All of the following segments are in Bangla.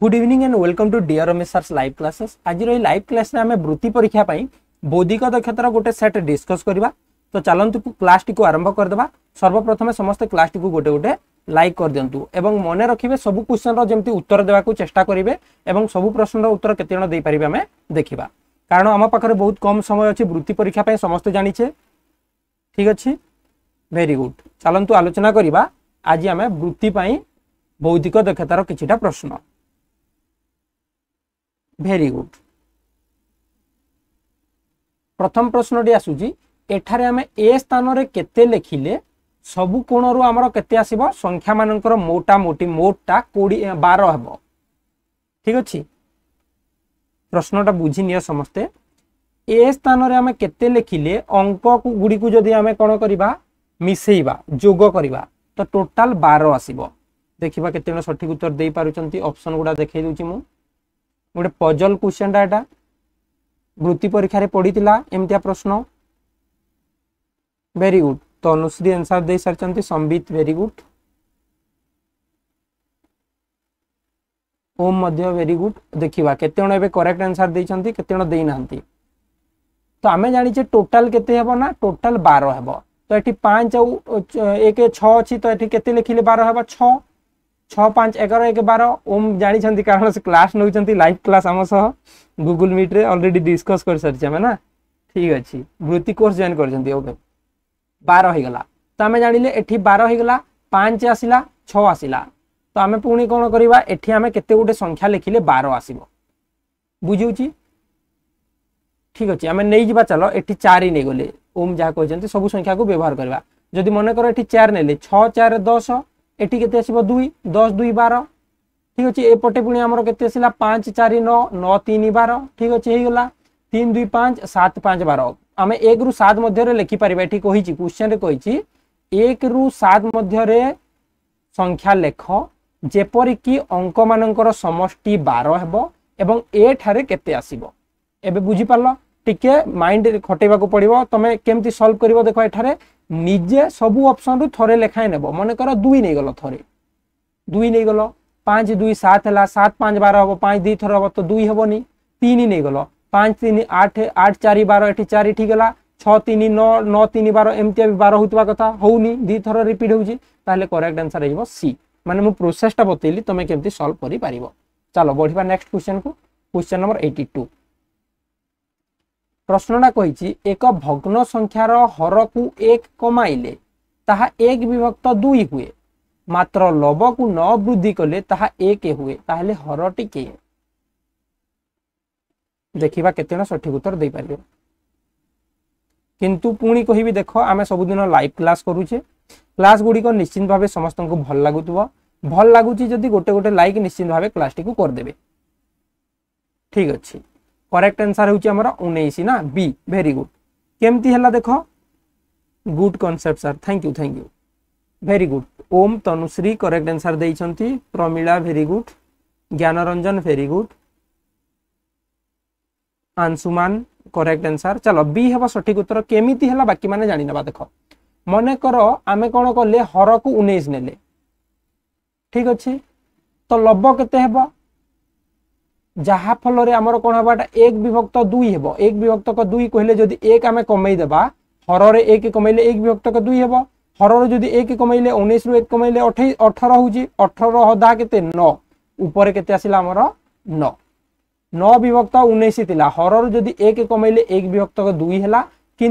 good evening and welcome to DR অমিসার্স লাইভ ক্লাসেস আজির এই লাইভ ক্লাসে আমি বৃত্তি পরীক্ষা পাই বৌদ্ধিক দক্ষতার গোটে সেট ডিসকস করা তো চালু ক্লাসটি আরম্ভ করেদেবা সর্বপ্রথমে সমস্ত ক্লাসটি গোটে গোটে লাইক করিদিন্তু এবং মনে রাখবে সবু কোশ্চেনর যেমন উত্তর দেওয়া চেষ্টা করবে এবং সবু প্রশ্নর উত্তর কেতে জন দিয়ে আমি দেখা কারণ আম পাখে বহুত কম সময় অছি বৃত্তি পরীক্ষা পাই সমস্ত জানিছে ঠিক আছে ভেরি গুড চালু আলোচনা করা আজ আমি বৃত্তি পাই বৌদ্ধিক দক্ষতার কিছুটা প্রশ্ন ভেরি গুড প্রথম প্রশ্নটি আসুচি এঠারে আমি এ স্থানরে কেতে লেখিলে সবু কোণরু আমার কেতে আসব সংখ্যা মানকর মোটামুটি মোটটা কোড়িয়ে বার হব ঠিক আছে প্রশ্নটা বুঝি নিও সমস্তে এ স্থানরে আমি কেতে লেখিলে অঙ্ক গুড়ি যদি আমি কোণ করা মিশাইবা যোগ করা তো টোটাল বার আসব দেখা কেতে সঠিক উত্তর দিয়ে পুঁচ অপসন গুড়া দেখাই দেছি মু गोटे पजल क्वेश्चन एटा वृत्ति परीक्षा पड़ी एमती प्रश्न भेरी गुड तनुश्री आंसर दे सारी संबित भेरी गुड ओम मध्य वेरी गुड देखा केत करेक्ट आंसर देते केतजण ना तो आम जाने टोटाल के टोटाल बार हे तो ये पाँच आ एक छः अच्छी तो ये के लिखिले बार हे छ एगार एक बार ओम जानते कारण से क्लास नौ लाइव क्लास आम सह गुगुल मिट्रे अलरेडी डिस्कस कर सारी आम ना ठीक अच्छे वृत्ति कोर्स जॉन करके बार होगा तो आम जान लें एटी बार होगा पाँच आसला छसला तो आम पुणी कौन करते गोटे संख्या लिखिले बार आस बुझे ठीक अच्छे आम नहीं जा चल ये चार ही नहींगले ओम जहाँ कहते सब संख्या को व्यवहार करवा जदि मन कर चार ने छ चार दस এটি কেতে আসব দুই দশ দুই বার ঠিক আছে এপটে পুঁ আমার কেতে আসলা পাঁচ চারি ন ন তিন বার ঠিক আছে হয়েগলা তিন দুই পাঁচ সাত পাঁচ বার আমি এক রু সাত মধ্যে লেখিপার এটি কী কোশ্চেন কী এক রু সাত মধ্যে সংখ্যা লেখ যেপরিকি অঙ্ক মানকর সমষ্টি বার হব এবং এঠারে কেতে আসব এবে বুঝিপার টিকে মাইন্ড খটাইবাকু পড়িব তুমি কেমতি সলভ করিব দেখো এঠারে ନିଜେ ସବୁ ଅପସନରୁ ଥରେ ଲେଖାଏଁ ନେବ ମନେକର ଦୁଇ ନେଇଗଲ ଥରେ ଦୁଇ ନେଇଗଲ ପାଞ୍ଚ ଦୁଇ ସାତ ହେଲା ସାତ ପାଞ୍ଚ ବାର ହେବ ପାଞ୍ଚ ଦୁଇ ଥର ହେବ ତ ଦୁଇ ହେବନି ତିନି ନେଇଗଲ ପାଞ୍ଚ ତିନି ଆଠ ଆଠ ଚାରି ବାର ଏଠି ଚାରି ଠିକ୍ ହେଲା ଛଅ ତିନି ନଅ ନଅ ତିନି ବାର ଏମିତିଆ ବି ବାର ହେଉଥିବା କଥା ହେଉନି ଦୁଇ ଥର ରିପିଟ୍ ହେଉଛି ତାହେଲେ କରେକ୍ଟ ଆନ୍ସର୍ ହେଇଯିବ ସି ମାନେ ମୁଁ ପ୍ରୋସେସ୍ଟା ବତେଇଲି ତୁମେ କେମିତି ସଲ୍ଭ କରିପାରିବ ଚାଲ ବଢ଼ିବା ନେକ୍ସଟ କ୍ୱେଶ୍ଚନକୁ କ୍ୱେଶ୍ଚନ ନମ୍ବର ଏଇଟି ଟୁ প্রশ্নটা কইছি এক ভগ্ন সংখ্যার হরকু এক কমাইলে তাহা এক বিভক্ত দুই হুয়ে মাত্র লবকু ন বৃদ্ধি কলে তাহা এক হুয়ে তাহলে হরটি কে ଦେଖିବା କେତେଜଣ ସଠିକ ଉତ୍ତର ଦେଇପାରିବ କିନ୍ତୁ ପୁଣି କହିବି ଦେଖ ଆମେ ସବୁଦିନ ଲାଇଭ୍ କ୍ଲାସ୍ କରୁଛେ କ୍ଲାସ୍ ଗୁଡ଼ିକ ନିଶ୍ଚିନ୍ତ ଭାବେ ସମସ୍ତଙ୍କୁ ଭଲ ଲାଗୁଥିବ ଭଲ ଲାଗୁଛି ଯଦି ଗୋଟେ ଗୋଟେ ଲାଇକ୍ ନିଶ୍ଚିନ୍ତ ଭାବେ କ୍ଲାସ୍ଟିକୁ କରିଦେବେ ଠିକ୍ ଅଛି करेक्ट आंसर होची हमरा ना बी वेरी गुड केमती हला देखो good concept sir thank you thank you very good Om Tanushree correct answer देइछंती Pramila very good Gyanaranjan very good Anshuman correct answer चलो बी हेबा सठिक उत्तर केमी हला बाकी माने जानि नबा देखो মনে কর আমি কোণ কলে হরকু উনিশ নেলে ঠিক আছে তো লব কেতে হব जहाँफल कौन हम एक विभक्त दुई हे एक विभक्त दुई कह एक आम कमईदे हर रे एक कमे एक विभक्त दुई हे हर रु जदि एक कमे उन्नीस रु एक कमेले अठे अठर हूँ अठर हदा के ऊपर के न विभक्त उन्नीस ता हर रुदी एक कमेले एक विभक्त दुई है कि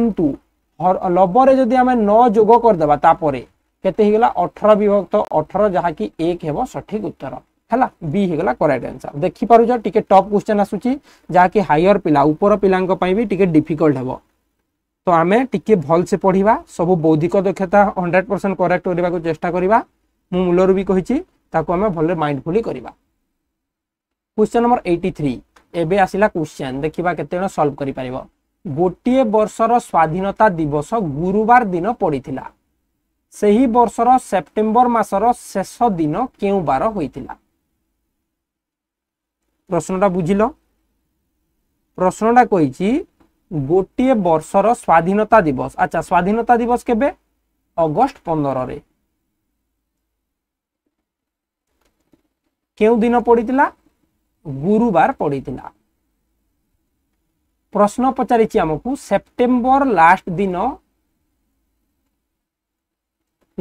लबरे जदि आम न जोग करदे के अठर विभक्त अठर जहाँकि एक हे सठिक उत्तर ହେଲା ବି ହେଇଗଲା କରେକ୍ଟ ଆନ୍ସର ଦେଖିପାରୁଛ ଟିକେ ଟପ୍ କ୍ୱେଶ୍ଚେନ୍ ଆସୁଛି ଯାହାକି ହାଇଅର ପିଲା ଉପର ପିଲାଙ୍କ ପାଇଁ ବି ଟିକେ ଡିଫିକଲ୍ଟ ହେବ ତ ଆମେ ଟିକେ ଭଲସେ ପଢ଼ିବା ସବୁ ବୌଦ୍ଧିକ ଦକ୍ଷତା ହଣ୍ଡ୍ରେଡ଼ ପରସେଣ୍ଟ କରେକ୍ଟ କରିବାକୁ ଚେଷ୍ଟା କରିବା ମୁଁ ମୂଳରୁ ବି କହିଛି ତାକୁ ଆମେ ଭଲରେ ମାଇଣ୍ଡଫୁଲି କରିବା କ୍ୱେଶ୍ଚନ୍ ନମ୍ବର ଏଇଟି ଥ୍ରୀ ଏବେ ଆସିଲା କ୍ୱେଶ୍ଚନ୍ ଦେଖିବା କେତେ ଜଣ ସଲ୍ଭ କରିପାରିବ ଗୋଟିଏ ବର୍ଷର ସ୍ୱାଧୀନତା ଦିବସ ଗୁରୁବାର ଦିନ ପଡ଼ିଥିଲା ସେହି ବର୍ଷର ସେପ୍ଟେମ୍ବର ମାସର ଶେଷ ଦିନ କେଉଁ ବାର ହୋଇଥିଲା প্রশ্নটা বুঝিল প্রশ্নটা কইছি গোটিয়ে বর্ষর স্বাধীনতা দিবস আচ্ছা স্বাধীনতা দিবস কেবে অগস্ট পনেরে কেউ দিন পড়িলা গুরুবার পড়িলা প্রশ্ন পচারিছি আমাকে সেপ্টেম্বর লাস্ট দিন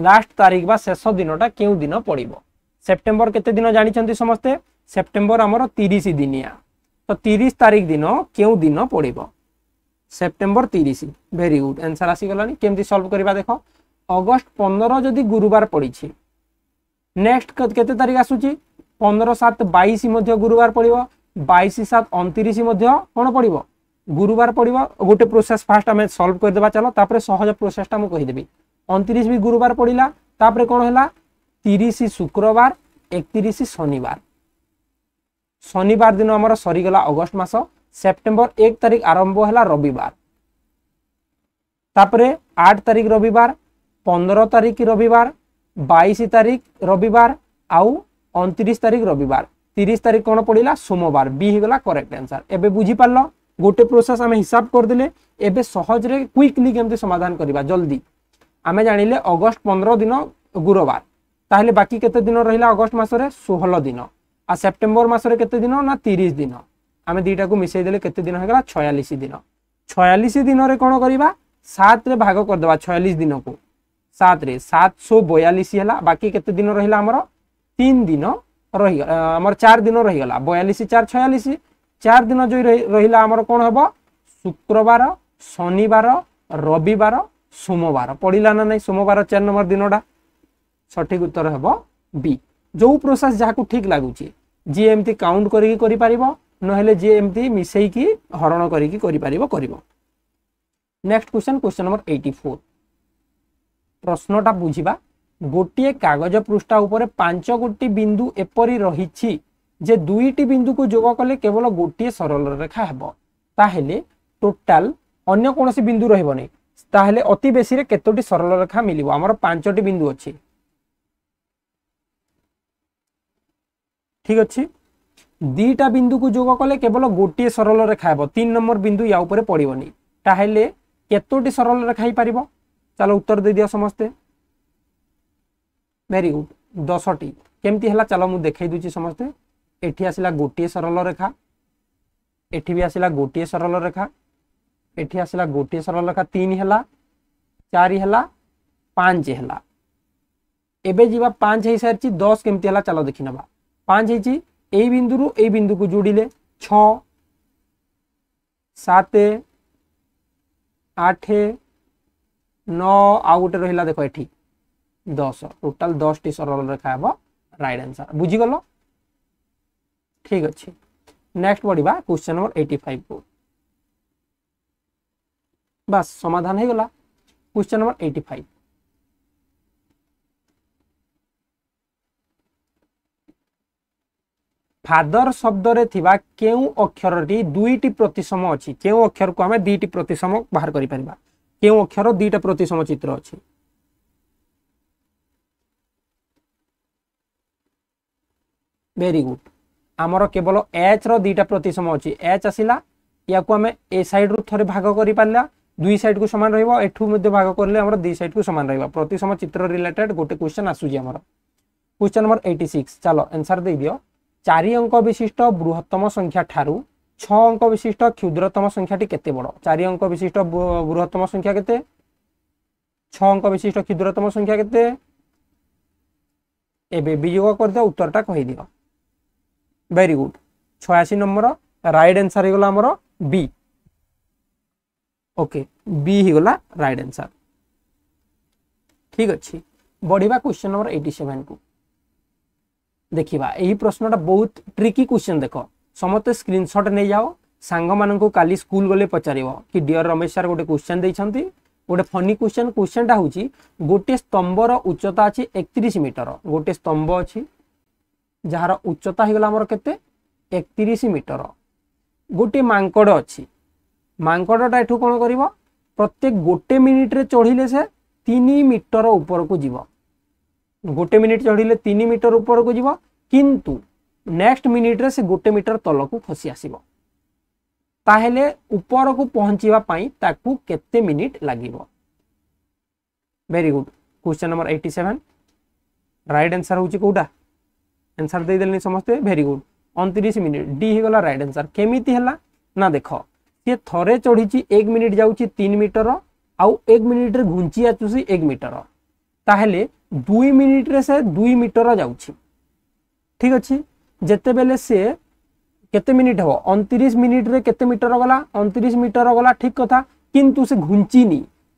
লাস্ট তারিখ বা শেষ দিনটা কেউ দিন পড়ব সেপ্টেম্বর কেতে দিন জাঁচান সমস্তে ସେପ୍ଟେମ୍ବର ଆମର ତିରିଶ ଦିନିଆ ତ ତିରିଶ ତାରିଖ ଦିନ କେଉଁ ଦିନ ପଡ଼ିବ ସେପ୍ଟେମ୍ବର ତିରିଶ ଭେରି ଗୁଡ୍ ଆନ୍ସର ଆସିଗଲାଣି କେମିତି ସଲ୍ଭ କରିବା ଦେଖ ଅଗଷ୍ଟ ପନ୍ଦର ଯଦି ଗୁରୁବାର ପଡ଼ିଛି ନେକ୍ସଟ କେତେ ତାରିଖ ଆସୁଛି ପନ୍ଦର ସାତ ବାଇଶ ମଧ୍ୟ ଗୁରୁବାର ପଡ଼ିବ ବାଇଶ ସାତ ଅଣତିରିଶ ମଧ୍ୟ କ'ଣ ପଡ଼ିବ ଗୁରୁବାର ପଡ଼ିବ ଗୋଟେ ପ୍ରୋସେସ୍ ଫାଷ୍ଟ ଆମେ ସଲ୍ଭ କରିଦେବା ଚାଲ ତାପରେ ସହଜ ପ୍ରୋସେସ୍ଟା ମୁଁ କହିଦେବି ଅଣତିରିଶ ବି ଗୁରୁବାର ପଡ଼ିଲା ତାପରେ କ'ଣ ହେଲା ତିରିଶ ଶୁକ୍ରବାର একত্রিশ শনিবার শনিবার দিন আমার সরিগলা অগস্ট মাস সেপ্টেম্বর এক তারিখ আরম্ভ হল রবিবার তাপরে আট তারিখ রবিবার পনেরো তারিখ রবিবার বাইশ তারিখ রবিবার আউ অনতিরিশ তারিখ রবিবার তিরিশ তারিখ কোণ পড়া সোমবার বি হয়ে করেক্ট আনসার এবে বুঝিপারল গোটে প্রোসেস আমি হিসাব করেদেলে এবে সহজরে কুইকলি কেমতি সমাধান করা জলদি আমি জাঁলে অগস্ট পনেরো দিন গুরুবার তাহলে বাকি কেতে দিন রহিলা অগস্ট মাসরে ষোহল দিন ଆଉ ସେପ୍ଟେମ୍ବର ମାସରେ କେତେ ଦିନ ନା ତିରିଶ ଦିନ ଆମେ ଦୁଇଟାକୁ ମିଶେଇଦେଲେ କେତେ ଦିନ ହେଇଗଲା ଛୟାଳିଶ ଦିନ ଛୟାଳିଶ ଦିନରେ କ'ଣ କରିବା ସାତରେ ଭାଗ କରିଦେବା ଛୟାଳିଶ ଦିନକୁ ସାତରେ ସାତଶହ ବୟାଳିଶ ହେଲା ବାକି କେତେ ଦିନ ରହିଲା ଆମର ତିନି ଦିନ ରହିଗଲା ଆମର ଚାରି ଦିନ ରହିଗଲା ବୟାଳିଶ ଚାରି ଛୟାଳିଶ ଚାରି ଦିନ ଯଦି ରହିଲା ଆମର କ'ଣ ହେବ ଶୁକ୍ରବାର ଶନିବାର ରବିବାର ସୋମବାର ପଡ଼ିଲା ନା ନାହିଁ ସୋମବାର ଚାରି ନମ୍ବର ଦିନଟା ସଠିକ ଉତ୍ତର ହେବ ବି ଯେଉଁ ପ୍ରୋସେସ୍ ଯାହାକୁ ଠିକ୍ ଲାଗୁଛି ଯିଏ ଏମିତି କାଉଣ୍ଟ କରିକି କରିପାରିବ ନହେଲେ ଯିଏ ଏମିତି ମିଶେଇକି ହରଣ କରିକି କରିପାରିବ କରିବ next question question number eighty four ପ୍ରଶ୍ନଟା ବୁଝିବା ଗୋଟିଏ କାଗଜ ପୃଷ୍ଠା ଉପରେ ପାଞ୍ଚ ଗୋଟି ବିନ୍ଦୁ ଏପରି ରହିଛି ଯେ ଦୁଇଟି ବିନ୍ଦୁକୁ ଯୋଗ କଲେ କେବଳ ଗୋଟିଏ ସରଳ ରେଖା ହେବ ତାହେଲେ ଟୋଟାଲ ଅନ୍ୟ କୌଣସି ବିନ୍ଦୁ ରହିବନି ତାହେଲେ ଅତି ବେଶୀରେ କେତୋଟି ସରଳ ରେଖା ମିଳିବ ଆମର ପାଞ୍ଚଟି ବିନ୍ଦୁ ଅଛି ठीक अच्छे दीटा बिंदु को जोग कले केवल गोटे सरल रेखा हे तीन नंबर बिंदु या पड़ोनी ताल कतोटी सरल रेखा ही पार चलो उत्तर दे दि समस्ते भेरी गुड दस टी केमती है चलो मुझे देखे दूची समस्ते ये आसला गोटे सरल रेखा ये आसला गोटे सरल रेखा ये आसला गोटे सरल रेखा तीन है चार पांच है एवं जी पांच हो सारी दस केमती है चलो देखने वाला પાંચ ହେଇଛି ଏଇ ବିନ୍ଦୁରୁ ଏଇ ବିନ୍ଦୁକୁ ଯୋଡ଼ିଲେ ଛଅ ସାତ ଆଠ ନଅ ଆଉ ଗୋଟେ ରହିଲା ଦେଖ ଏଠି ଦଶ ଟୋଟାଲ ଦଶଟି ସରଳ ରେଖା ହେବ ରାଇଟ୍ ଆନ୍ସର ବୁଝିଗଲ ଠିକ ଅଛି ନେକ୍ସଟ ପଢ଼ିବା କ୍ୱେଶ୍ଚନ୍ ନମ୍ବର ଏଇଟି ଫାଇଭକୁ ବାସ୍ ସମାଧାନ ହେଇଗଲା question number eighty five father শব্দরে থিবা কেউ অক্ষরটি দুইটি প্রতিসম অছি কেউ অক্ষরকু আমি দুইটি প্রতিসম বাহার করি পারিবা কেউ অক্ষর দুইটা প্রতিসম চিত্র অছি ভেরি গুড আমার কেবল এচ র দুইটা প্রতিসম অছি এচ আসিলা ইয়াকু আমি এ সাইড রু থরে ভাগ করি পারলা দুই সাইড কু সমান রহব এঠু মধ্যে ভাগ করলে আমার দুই সাইড কু সমান রহব প্রতিসম চিত্র রিলেটেড গোটে কোশ্চেন আসুচি আমার কোশ্চেন নম্বর 86 চলো আনসার দেই দিও চারি অঙ্ক বিশিষ্ট বৃহত্তম সংখ্যা ঠারু ছ অঙ্ক বিশিষ্ট ক্ষুদ্রতম সংখ্যাটি কেতে বড় চারি অঙ্ক বিশিষ্ট বৃহত্তম সংখ্যা কেতে ছ অঙ্ক বিশিষ্ট ক্ষুদ্রতম সংখ্যা কেতে এবে বিযোগ করিদেও উত্তরটা কই দিও ভেরি গুড ছয়াশি নম্বর রাইট আনসার হয়ে গেল আমার বি ওকে বি হয়ে রাইট আনসার ঠিক আছে বড়িবা কোশ্চেন নম্বর এইটি সেভেন কু ଦେଖିବା ଏହି ପ୍ରଶ୍ନଟା ବହୁତ ଟ୍ରିକି କ୍ୱେଶ୍ଚନ୍ ଦେଖ ସମସ୍ତେ ସ୍କ୍ରିନସଟ୍ ନେଇଯାଅ ସାଙ୍ଗମାନଙ୍କୁ କାଲି ସ୍କୁଲ ଗଲେ ପଚାରିବ କି ଡିଅର୍ ରମେଶ ସାର୍ ଗୋଟେ କ୍ୱେଶ୍ଚନ୍ ଦେଇଛନ୍ତି ଗୋଟେ ଫନି କ୍ୱେଶ୍ଚନ୍ କ୍ୱେଶ୍ଚନ୍ଟା ହେଉଛି ଗୋଟିଏ ସ୍ତମ୍ଭର ଉଚ୍ଚତା ଅଛି ଏକତିରିଶ ମିଟର ଗୋଟିଏ ସ୍ତମ୍ଭ ଅଛି ଯାହାର ଉଚ୍ଚତା ହେଇଗଲା ଆମର କେତେ ଏକତିରିଶ ମିଟର ଗୋଟିଏ ମାଙ୍କଡ଼ ଅଛି ମାଙ୍କଡ଼ଟା ଏଠୁ କ'ଣ କରିବ ପ୍ରତ୍ୟେକ ଗୋଟେ ମିନିଟ୍ରେ ଚଢ଼ିଲେ ସେ ତିନି ମିଟର ଉପରକୁ ଯିବ ଗୋଟେ ମିନିଟ୍ ଚଢ଼ିଲେ ତିନି ମିଟର ଉପରକୁ ଯିବ किंतु नेक्स्ट मिनिट रे से गोटे मीटर तल को खसी খসি আসিব ऊपर को পৌঁছিবা पई তাকু केत्ते मिनिट लागिबो very good question number 87 right answer होची कोडा आंसर दे देलनी समस्त वेरी गुड 29 मिनिट डी हे गला राइट आंसर केमिति हला ना देखो ये थरे चढ़ी 1 मिनिट जाउची 3 मीटर आउ 1 मिनिट रे घुंची आचुसी 1 मीटर ताहले 2 मिनिट रे से 2 मीटर जाउची ठीक अच्छे जिते बेले सी के मिनिट हे अंतीस मिनिट्रे के मीटर गला अंतीस मीटर गला ठीक कथा किंतु से घुंची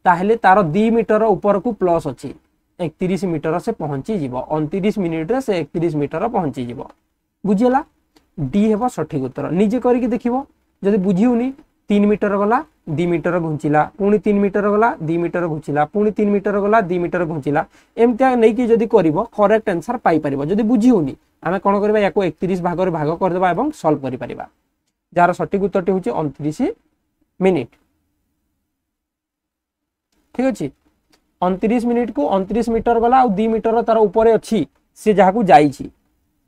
ताल तार दि मीटर ऊपर को प्लस अच्छे एक तीस मीटर से पहुंची जीव अंतीस मिनिट्रे से एक तीस मीटर पहुंची जीव बुझेगा डी हे सठिक उत्तर निजे कर देखिए जदि बुझी তিन मिटर गला दी मिटर घुंचला पुणी तीन मिटर गला दी मिटर घुंचला पुणी तीन मिटर गला दी मिटर घुंचला एमती नहीं जदि कर करेक्ट आंसर पाइपर जदि बुझी होनी आम कौन करवा या एक भाग भाग करदे और सल्व कर जार सठिक उत्तर हूँ अणतीस मिनिट ঠিক আছে অনতিরিশ মিনিট কু অনতিরিশ মিটর গলা আর দুই মিটর তার উপরে অছি সে যাহাকু যাইছি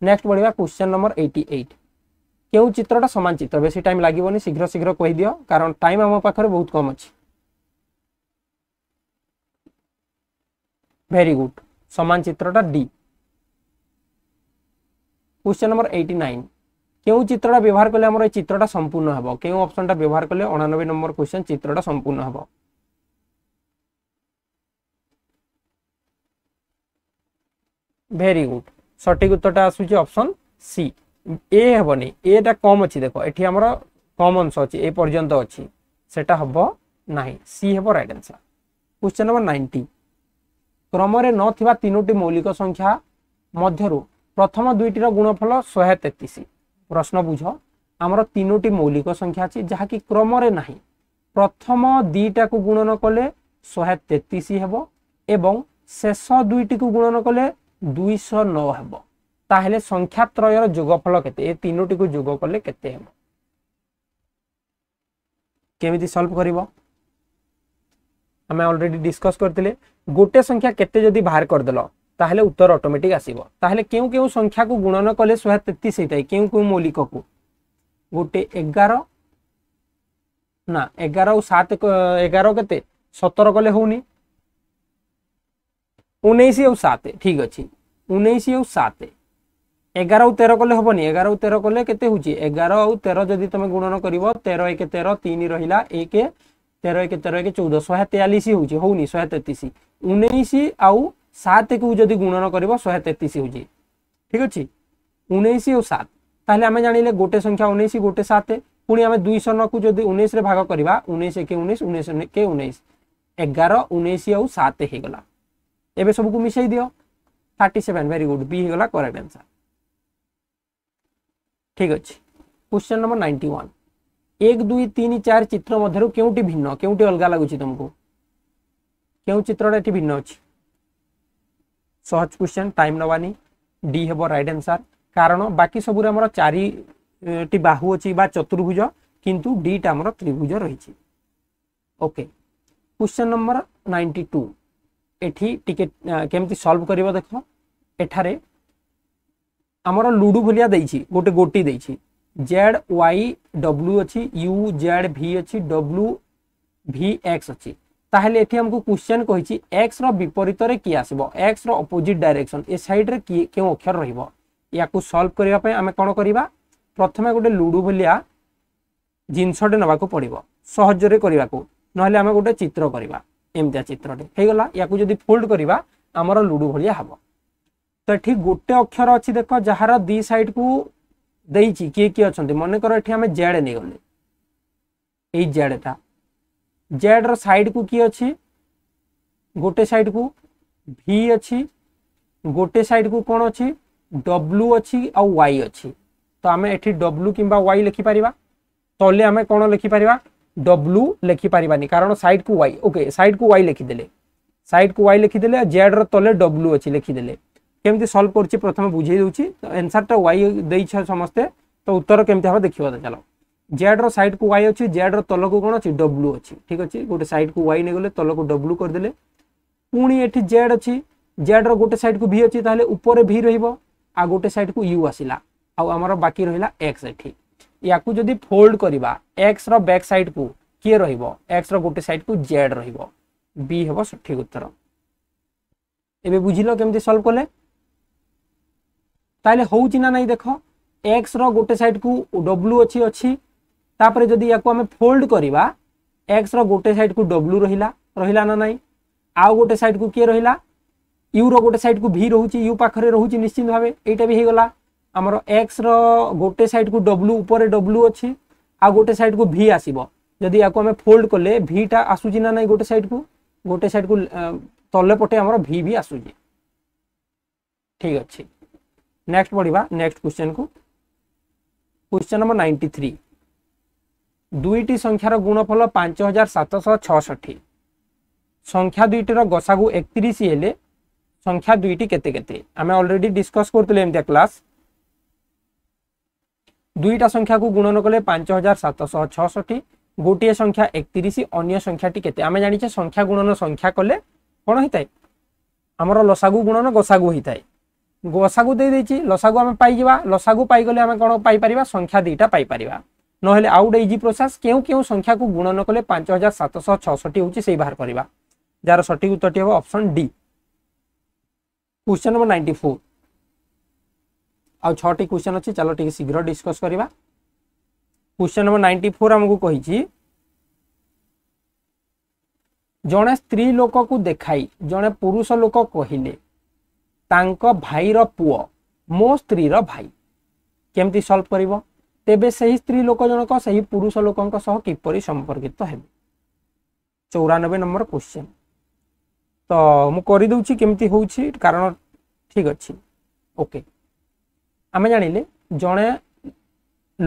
নেক্সট বড়িবা কোশ্চেন নম্বর এইটি এইট কেউ চিত্রটা সমান চিত্র বেশি টাইম লাগবনি শীঘ্র শীঘ্র কহিদিও কারণ টাইম আমার পাখে বহুত কম আছে ভেরি গুড সমান চিত্রটা D question number eighty nine কেউ চিত্রটা ব্যবহার কলে আমার এই চিত্রটা সম্পূর্ণ হব কেউ অপশনটা ব্যবহার কলে অনানব্বই নম্বর কোশ্চেন চিত্রটা সম্পূর্ণ হব ভেরি গুড সঠিক উত্তরটা আসুচি অপশন সি ଏ ହେବନି ଏଟା କମ୍ ଅଛି ଦେଖ ଏଠି ଆମର କମ୍ ଅଂଶ ଅଛି ଏ ପର୍ଯ୍ୟନ୍ତ ଅଛି ସେଟା ହେବ ନାହିଁ ସି ହେବ right answer question number ninety କ୍ରମରେ ନଥିବା ତିନୋଟି ମୌଳିକ ସଂଖ୍ୟା ମଧ୍ୟରୁ ପ୍ରଥମ ଦୁଇଟିର ଗୁଣଫଳ ଶହେ ତେତିଶ ପ୍ରଶ୍ନ ବୁଝ ଆମର ତିନୋଟି ମୌଳିକ ସଂଖ୍ୟା ଅଛି ଯାହାକି କ୍ରମରେ ନାହିଁ ପ୍ରଥମ ଦୁଇଟାକୁ ଗୁଣନ କଲେ ଶହେ ତେତିଶ ହେବ ଏବଂ ଶେଷ ଦୁଇଟିକୁ ଗୁଣନ କଲେ ଦୁଇଶହ ନଅ ହେବ ताल संख्या त्रयर जुगफल केनोटी को जुग कले के सल्व कर आम अलरेडी डिस्कस करते गोटे संख्या केदी बाहर करदेल ताल उत्तर अटोमेटिक आसवे क्यों क्यों संख्या को गुणन कले शहे तेतीस होता है क्यों मौलिक को गोटे एगार ना एगार सात एगार के सतर कले हूँ उन्नीस आत ठीक अच्छे उन्नीस आत এগার আউ তের কলে হবনি এগার আউ তের কলে কেতে হচ্ছে এগার আউ তের যদি তুমি গুণন করব তের একে তের তিন রহিলা এক তের একে তের একে চৌদ শহে তেয়ালিশ হচ্ছে হৌনি শহে তেত্রিশ উনিশ আউ সাতকে যদি গুণন করব শহে তেত্রিশ হচ্ছে ঠিক আছে উনিশ ও সাত তাহলে আমি জাঁলে গোটে সংখ্যা উনিশ গোটে সাত পুঁ আমি দুইশ নকু যদি উনিশে ভাগ করা উনিশ একে উনিশ উনিশ একে উনিশ এগার উনিশ আউ সাত হয়ে গলা এবে সবুক মিশাই দিও thirty seven very good B হয়ে গলা করেক্ট আনসার ठीक अच्छे क्वेश्चन नंबर नाइंटी वन एक दुई तीन चार चित्र मध्य क्योंटी भिन्न के अलग लगुच तुमको क्यों चित्र भिन्न अच्छी सहज क्वेश्चन टाइम नवानी डी हे रईट आनसर कारण बाकी सब चार बाहू अच्छी बा चतुर्भुज किंतु डी टाइम त्रिभुज रही okay question number ninety two ये कमी सल्व कर देख एठार আমার লুডু ভাইয়া দিয়েছি গোটে গোটি দিয়েছি জেড ওয়াই ডব্লু অছি ইউ জেড ভি অছি ডব্লু ভি এক্স অছি তাহলে এটি আমাকে কোশ্চেন কইছি এক্স র বিপরীতরে কি আসব এক্স র অপোজিট ডাইরেকশন এ সাইড রে কি কেউ অক্ষর রহিব ইয়াকু সলভ করিবা পাই আমি কোন করিবা প্রথমে গোটে লুডু ভলিয়া জিনিসটে নেওয়া পড়ব সহজরে করা নহলে আমি গোটে চিত্র করিবা এমতিয়া চিত্রটে হইগলা ইয়াকু যদি ফোল্ড করিবা আমার লুডু ভলিয়া হব तो ये गोटे अक्षर अच्छी देख जार दि सैड को दे किए किए अच्छा मन कर आम जेड नहींगले जेडटा जेड रईड को किए अच्छी गोटे सैड को भि अच्छी गोटे सैड को कौन अच्छी डब्लू अच्छी आउ वाई अच्छी तो आम एटी डब्लू कि वाई लिखिपर तले आम कौन लिखिपर डब्लू लिखिपर कारण सैड को वाई ओके सैड को वाई लिखिदे सैड को वाई लिखिदे जेड रले डब्लू अच्छी लिखिदे केमी सल्व कर प्रथम बुझे दूसरी तो एनसर टा वाई दे समस्ते तो उत्तर केमती हम देखा चलो जेड्र सैड को वाई अच्छी जेड्र तल को कौन अच्छी डब्ल्यू अच्छी ठीक अच्छे गोटे सैड को वाई नहींगले तल को डब्ल्यू करदे पुणी एटी जेड अच्छी जेड्र गोटे सैड को भि अच्छी उपर भि रहा गोटे सैड को यू आसला आमर बाकी रहा एक्स या को जदि फोल्ड करवा एक्स रैक् सैड को किए रक्स रोटे सैड को जेड रि हम सठिक उत्तर एवं बुझल केमती सल्व कले तेल हो ना नहीं देख एक्स रोटे सैड को डब्ल्यू अच्छी अच्छी जदि या फोल्ड करवा एक्स रोटे सैड को डब्लू रहा रहा ना ना आउ गोटे सैड को किए रहा यु रोटे सैड को भि रोच यु पाखे रोचे निश्चिंत भाव यही भी होगा आमर एक्स रोटे सैड को डब्ल्यू उपर डब्लू अच्छी आउ गोटे सैड को भि आसब जदि या फोल्ड कले भिटा आसूची ना ना गोटे सैड को गोटे सैड को तले पटे आमर भि भी आसूचे ठीक अच्छे नेक्स्ट बढ़िया नेक्स्ट क्वेश्चन को क्वेश्चन नंबर नाइंटी थ्री दुईट संख्यार गुणफल पांच हजार सातश छठी संख्या दुईटर गसा को एकतीस हेले संख्या दुईटी केते आम अलरेडी डिस्कस कर क्लास दुईटा संख्या को गुणन कले पांच हजार सातश छठी गोटे संख्या एकतीस अगर संख्या केते आम जानी संख्या गुणन संख्या कले कौन होता है आमर लसागु गुणन गसागु होता है গোসাগু দিয়ে দিয়েছি লসাগু আমি পাইযা লসাগু পাইগলে আমি কোণ পাইপারা সংখ্যা দুইটা পাইপারা নহলে আউ গোটে ইজি প্রোসেস কেউ কেউ সংখ্যাকে গুণন কলে পাঁচ হাজার সাতশহ ছষট্টি হচ্ছে সেই বাহার করা যার সঠিক উত্তরটি হব option D question number ninety four আউ ছটি কোশ্চেন অছি চাল টিকে শীঘ্র ডিসকস করা কোশ্চেন নম্বর নাইনটি ফোর আমি কী জনে স্ত্রী লোককে দেখাই জনে পুরুষ লোক কহিলে ତାଙ୍କ ଭାଇର ପୁଅ ମୋ ସ୍ତ୍ରୀର ଭାଇ କେମିତି ସଲ୍ଭ କରିବ ତେବେ ସେହି ସ୍ତ୍ରୀ ଲୋକ ଜଣକ ସେହି ପୁରୁଷ ଲୋକଙ୍କ ସହ କିପରି ସମ୍ପର୍କିତ ହେବେ ଚଉରାନବେ ନମ୍ବର କ୍ୱେଶ୍ଚିନ୍ ତ ମୁଁ କରିଦେଉଛି କେମିତି ହେଉଛି କାରଣ ଠିକ୍ ଅଛି ଓକେ ଆମେ ଜାଣିଲେ ଜଣେ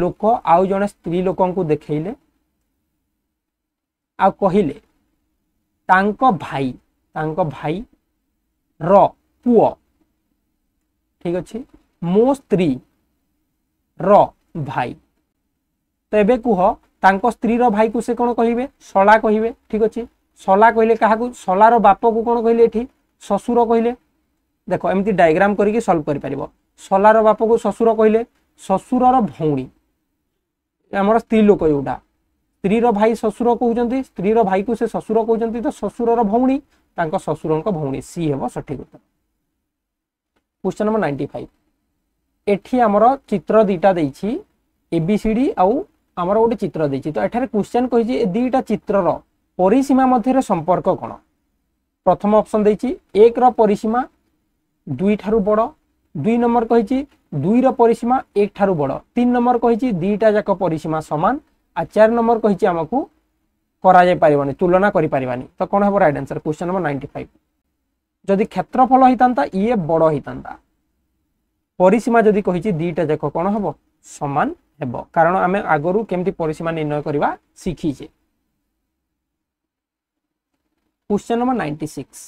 ଲୋକ ଆଉ ଜଣେ ସ୍ତ୍ରୀ ଲୋକଙ୍କୁ ଦେଖେଇଲେ ଆଉ କହିଲେ ତାଙ୍କ ଭାଇ ତାଙ୍କ ଭାଇର ପୁଅ ଠିକ ଅଛି ମୋ ସ୍ତ୍ରୀ ର ଭାଇ ତ ଏବେ କୁହ ତାଙ୍କ ସ୍ତ୍ରୀର ଭାଇକୁ ସେ କ'ଣ କହିବେ ଶଳା କହିବେ ଠିକ ଅଛି ଶଳା କହିଲେ କାହାକୁ ଶଳାର ବାପକୁ କ'ଣ କହିଲେ ଏଠି ଶ୍ୱଶୁର କହିଲେ ଦେଖ ଏମିତି ଡାଇଗ୍ରାମ କରିକି ସଲ୍ଭ କରିପାରିବ ଶଳାର ବାପକୁ ଶ୍ୱଶୁର କହିଲେ ଶ୍ୱଶୁରର ଭଉଣୀ ଆମର ସ୍ତ୍ରୀ ଲୋକ ଯେଉଁଟା ସ୍ତ୍ରୀର ଭାଇ ଶ୍ୱଶୁର କହୁଛନ୍ତି ସ୍ତ୍ରୀର ଭାଇକୁ ସେ ଶ୍ୱଶୁର କହୁଛନ୍ତି ତ ଶ୍ୱଶୁରର ଭଉଣୀ ତାଙ୍କ ଶ୍ୱଶୁରଙ୍କ ଭଉଣୀ ସି ହେବ ସଠିକ ଉତ୍ତର क्वेश्चन नंबर नाइंटी फाइव एटी आमर चित्र दीटा देसीडी आमर गोटे चित्र दे तो यार क्वेश्चन कही दीटा चित्रर परिसीमा मध्य संपर्क कौन प्रथम अप्सन देखिए एक रिसीमा दुई ठार बड़ दुई नंबर कही दुईर परिसीमा एक ठारू बड़ तीन नंबर कही दीटा जाक परिसीमा सामान आ चार नंबर कही आमको करा पारे तुलना करी तो कौन हम right answer question number ninety five ଯଦି କ୍ଷେତ୍ରଫଳ ହେଇଥାନ୍ତା ଇଏ ବଡ଼ ହେଇଥାନ୍ତା ପରିସୀମା ଯଦି କହିଛି ଦୁଇଟା ଯାକ କ'ଣ ହେବ ସମାନ ହେବ କାରଣ ଆମେ ଆଗରୁ କେମିତି ପରିସୀମା ନିର୍ଣ୍ଣୟ କରିବା ଶିଖିଛେ কোশ্চেন নম্বর নাইনটি সিক্স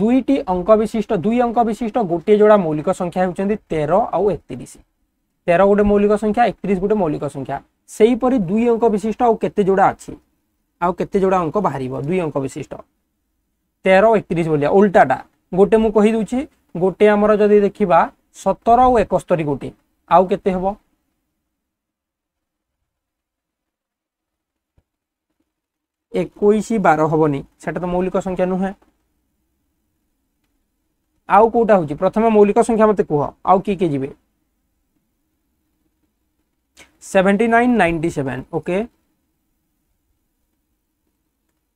দুইটি অঙ্ক বিশিষ্ট দুই অঙ্ক বিশিষ্ট গোটিয়ে যোড়া মৌলিক সংখ্যা হচ্ছেন তের আউ একত্রিশ তের গোটে মৌলিক সংখ্যা একত্রিশ গোটে মৌলিক সংখ্যা সেইপরি দুই অঙ্ক বিশিষ্ট আউ কেতে যোড়া আছে আউ কেতে যোড়া অঙ্ক বাহার দুই অঙ্ক বিশিষ্ট তের একত্রিশ ভা উল্টাটা গোটে মু কহিদেছি গোটে আমার যদি দেখা সতর আউ একস্তরি গোটে আউ কেতে হব একুশ বার হবনি সেটা তো মৌলিক সংখ্যা নুহে আউ কোটা হচ্ছে প্রথমে মৌলিক সংখ্যা মতো কুহ আউ কি কি যাবে seventy nine ninety seven okay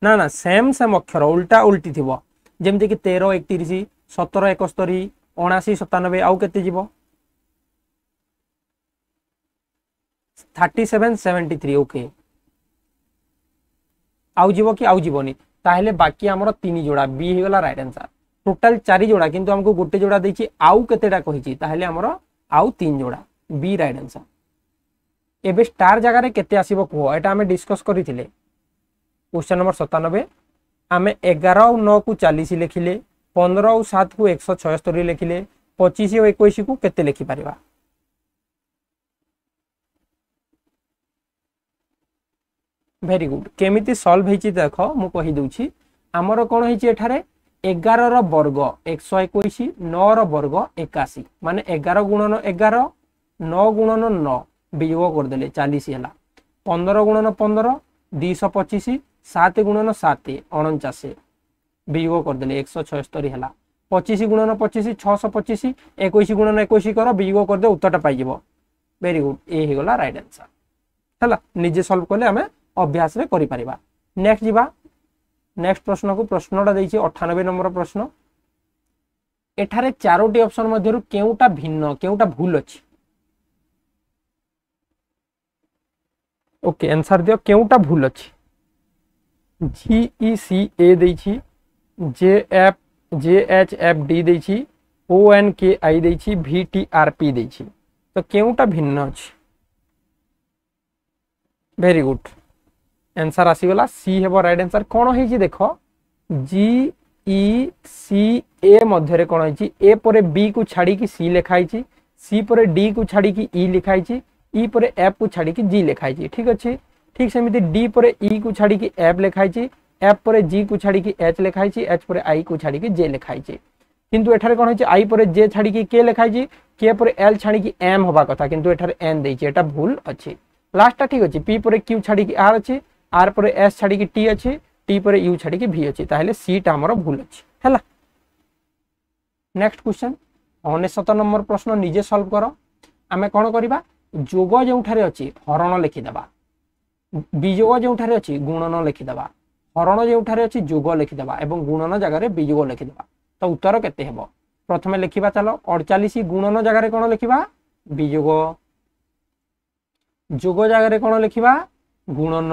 না না ସେମ୍ ସେମ୍ ଅକ୍ଷର ଉଲ୍ଟା ଉଲ୍ଟି ଥିବ ଯେମିତିକି ତେର ଏକତିରିଶ ସତର ଏକସ୍ତରୀ ଅଣାଅଶୀ ସତାନବେ ଆଉ କେତେ ଯିବ thirty seven seventy three okay আউ যাব কি আউ যাবনি তাহলে বাকি আমার তিন যোড়া বি হয়ে গলা রাইট আনসার টোটাল চারি যোড়া কিন্তু আমাকে গোটে যোড়া দিয়েছি আউ কেতেটা কহিছি তাহলে আমার আউ তিন যোড়া বি রাইট আনসার এবে স্টার জায়গায় কেতে আসব কুহ এটা আমি ডিসকস করে क्वेश्चन नंबर सतानबे आम एगार आउ नौ को चालीस लिखिले पंद्रह आउ सात को एक सौ छयस्तरी लिखिले पचिश और एक को केते लिखिपर भेरी गुड केमी सल्व हो देख मुझे आमर कौन एठार एगार वर्ग एक सौ एक नौ वर्ग एकाशी मान एगार गुणन एगार नौ गुणन नौ वियोग करदे चालीस है पंद्रह गुणन पंदर दुश पचिश ସାତ ଗୁଣନ ସାତ ଅଣଚାଶ ବିଯୋଗ କରିଦେଲେ ଏକଶହ ଛଅସ୍ତରୀ ହେଲା ପଚିଶ ଗୁଣନ ପଚିଶ ଛଅଶହ ପଚିଶ ଏକୋଇଶ ଗୁଣନ ଏକୋଇଶ କର ବିଯୋଗ କରିଦେ ଉତ୍ତରଟା ପାଇଯିବ ଭେରି ଗୁଡ୍ ଏ ହେଇଗଲା ରାଇଟ୍ ଆନ୍ସର ହେଲା ନିଜେ ସଲ୍ଭ କଲେ ଆମେ ଅଭ୍ୟାସରେ କରିପାରିବା ନେକ୍ସଟ ଯିବା ନେକ୍ସଟ ପ୍ରଶ୍ନକୁ ପ୍ରଶ୍ନଟା ଦେଇଛି ଅଠାନବେ ନମ୍ବର ପ୍ରଶ୍ନ ଏଠାରେ ଚାରୋଟି ଅପସନ ମଧ୍ୟରୁ କେଉଁଟା ଭିନ୍ନ କେଉଁଟା ଭୁଲ ଅଛି ওকে অ্যান্সার দিও কেউটা ভুল আছে G E A D J F J H F D दे ओ एन के आई दे टी आर पी दे तो क्योंटा भिन्न अच्छे भेरी गुड एनसर आसीगला सी हे रईट आंसर कौन हो देख जी सी ए मध्य कौन ए परे बी को छाड़ी सी लिखाई सी परे डी को छाड़ी इ लिखाई इ परे एफ को छाड़ी जी लिखाई ठीक अच्छे ঠিক সেমিতি ডি পরে ই কু ছাড়িকি এফ লেখা হয়েছি এফ পরে জি কু ছাড়িকি এচ লেখা হয়েছি এচ পরে আই কু ছাড়িকি জে লেখা হয়েছি কিন্তু এখানে কোণ হয়েছে আই পরে জে ছাড়িকি কে লেখা হয়েছি কে পরে এল ছাড়িকি এম হওয়া কথা কিন্তু এখানে এন দিয়েছি এটা ভুল অছি লাস্টটা ঠিক আছে পি পরে কিউ ছাড়িকি আর অছি আর পরে এস ছাড়িকি টি অছি টি পরে ইউ ছাড়িকি ভি অছি তাহলে সিটা আমার ভুল অছি হ্যাঁ নেক্সট কোশ্চেন অনেশত নম্বর প্রশ্ন নিজে সলভ কর আমি কোণ করা যোগ যেঠার অছি হরণ লিখিদেবা বিযোগ যেউঠারে অছি গুণন লেখিদেবা হরণ যেউঠারে অছি যোগ লেখিদেবা এবং গুণন জায়গায় বিযোগ লেখিদেবা তো উত্তর কেতে হব প্রথমে লেখিবা চাল অড়চাশ গুণন জায়গায় কোণ লেখিবা বিযোগ যোগ জায়গায় কোণ লেখিবা গুণন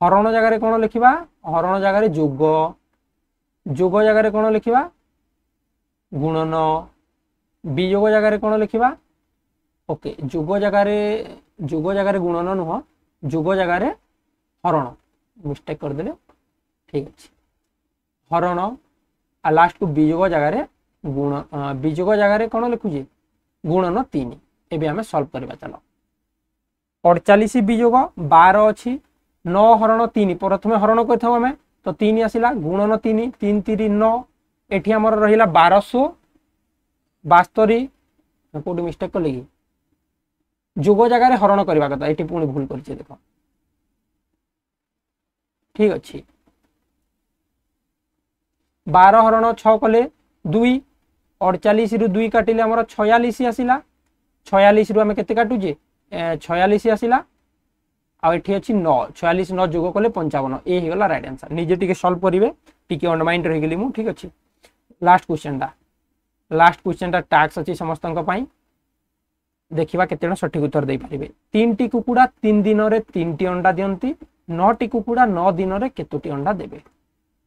হরণ জায়গায় কোণ লেখিবা হরণ জায়গায় যোগ যোগ জায়গায় কোণ লেখিবা গুণন বিযোগ জায়গায় কোণ লেখিবা ওকে যোগ জায়গায় যোগ জায়গায় গুণন নুহ যুগ জায়গায় হরণ মিস্টেক করেদেলে ঠিক আছে হরণ আর লাস্ট কু বিযোগ জায়গায় গুণ বিযোগ জায়গায় কোণ লিখুছি গুণন তিন এবে আমি সলভ করা চাল অড়চাশ বিযোগ বার অছি ন হরণ তিন প্রথমে হরণ করে থাকু আমি তো তিন আসিলা গুণন তিন তিন তিরি ন এটি আমার রহিলা বারশো বাস্তরি কোটি মিস্টেক কলে কি যোগ জায়গায় হরণ করা কথা এটি পুঁ ভুল করছে দেখ ঠিক আছে বার হরণ ছ কলে দুই অড়চাশ রু দুই কাটিলে আমার ছয়াশ আসিলা ছয়াশ রু আমি কেতে কাটুছে ছয়াশ আসিলা ଆଉ ଏଠି ଅଛି ନଅ ଛୟାଳିଶ ନଅ ଯୋଗ କଲେ ପଞ୍ଚାବନ ଏ ହେଇଗଲା ରାଇଟ୍ ଆନ୍ସର ନିଜେ ଟିକେ ସଲ୍ଭ କରିବେ ଟିକେ ଅଣ୍ଡମାଇଣ୍ଡ ରହିଗଲି ମୁଁ ଠିକ୍ ଅଛି ଲାଷ୍ଟ କ୍ୱେଶ୍ଚନଟା ଲାଷ୍ଟ କ୍ୱେଶ୍ଚନଟା ଟାକ୍ସ ଅଛି ସମସ୍ତଙ୍କ ପାଇଁ ଦେଖିବା କେତେ ଜଣ ସଠିକ ଉତ୍ତର ଦେଇପାରିବେ ତିନିଟି କୁକୁଡ଼ା ତିନି ଦିନରେ ତିନିଟି ଅଣ୍ଡା ଦିଅନ୍ତି ନଅଟି କୁକୁଡ଼ା ନଅ ଦିନରେ କେତୋଟି ଅଣ୍ଡା ଦେବେ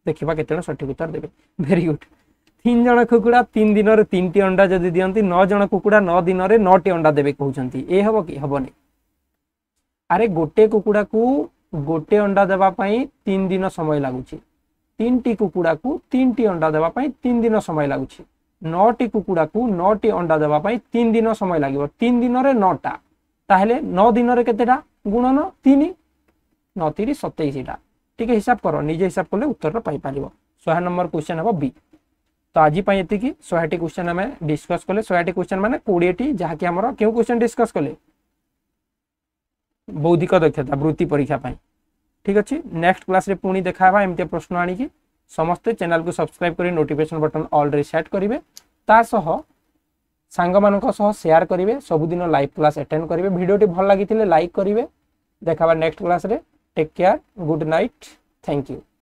ଦେଖିବା କେତେ ଜଣ ସଠିକ ଉତ୍ତର ଦେବେ ଭେରି ଗୁଡ୍ তিন জন কুকুড়া তিন দিনের তিনটি অন্ডা যদি দিকে নজন কুকুড়া ন দিনের নটি অন্ডা দেবে কুমার এ হব কি হবনি আরে গোটে কুকুড়া কু গোটে অন্ডা দেওয়া তিন দিন সময় লাগুছি তিনটি কুকুড়া কু তিনটি অন্ডা দেওয়া তিন দিন সময় লাগুছি नौटी कुकुड़ा को नौटी अंडा देवाई तीन दिन समय लगे तीन दिन में नौटा ताल नौ दिन में कतेटा गुणन तीन नती सतैशा ठीक है हिसाब कर निजे हिसाब कले उत्तर पाइपर शहे नंबर क्वेश्चन हम बी तो आज इतनी शहेटी क्वेश्चन आम डिस्कस कले शहेटी क्वेश्चन मानते कोड़ेटी जहाँकि आम क्यों क्वेश्चन डिस्कस कले बौद्धिक दक्षता वृत्ति परीक्षापी ठीक अच्छे नेक्स्ट क्लास में पुणी देखा एमती प्रश्न आ ସମସ୍ତେ ଚ୍ୟାନେଲକୁ ସବସ୍କ୍ରାଇବ୍ କରି ନୋଟିଫିକେସନ୍ ବଟନ୍ ଅଲ୍ରେ ସେଟ୍ କରିବେ ତା ସହ ସାଙ୍ଗମାନଙ୍କ ସହ ସେୟାର କରିବେ ସବୁଦିନ ଲାଇଭ୍ କ୍ଲାସ୍ ଆଟେଣ୍ଡ କରିବେ ଭିଡ଼ିଓଟି ଭଲ ଲାଗିଥିଲେ ଲାଇକ୍ କରିବେ ଦେଖାବା ନେକ୍ସଟ କ୍ଲାସ୍ରେ take care good night thank you